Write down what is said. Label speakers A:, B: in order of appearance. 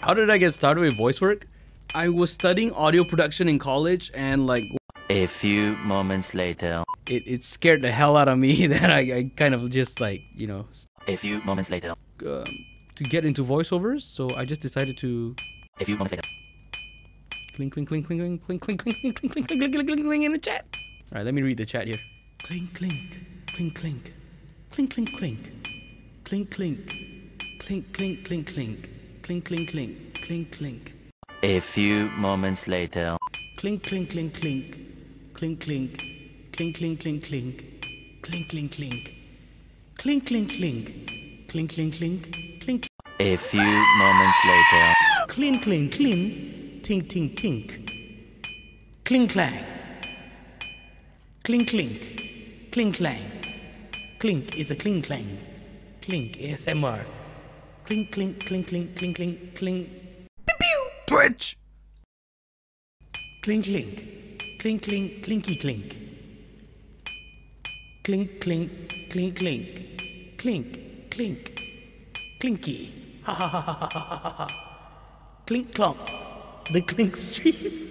A: How did I get started with voice work? I was studying audio production in college
B: and like a few moments later
A: it, it scared the hell out of me that I, I kind of
B: just like you know a few moments later um,
A: to get into voiceovers so I just decided to a few moments later clink clink clink clink clink clink clink clink clink clink clink clink clink clink in the chat all right let me read the chat here clink clink clink clink clink clink clink clink clink clink clink clink clink Clink, clink, clink. Clink, clink.
B: A few moments later.
A: Clink, clink, clink, clink. Clink, clink. Clink, clink, clink, clink. Clink, clink, clink. Clink, clink, clink. Clink, clink, clink. Clink.
B: A few moments later.
A: Clink, clink, clink. Tink, tink, tink. Clink, clang. Clink, clink. Clink, clang. Clink is a clink, clang. Clink ASMR. Clink, clink, clink, clink, clink, clink, clink. Pew, pew. Twitch! Clink, clink. Clink, clink, clinky, clink. Clink, clink, clink, clink. Clink, clink. Clinky. Ha ha ha ha ha ha ha. Clink, clonk. The clink stream.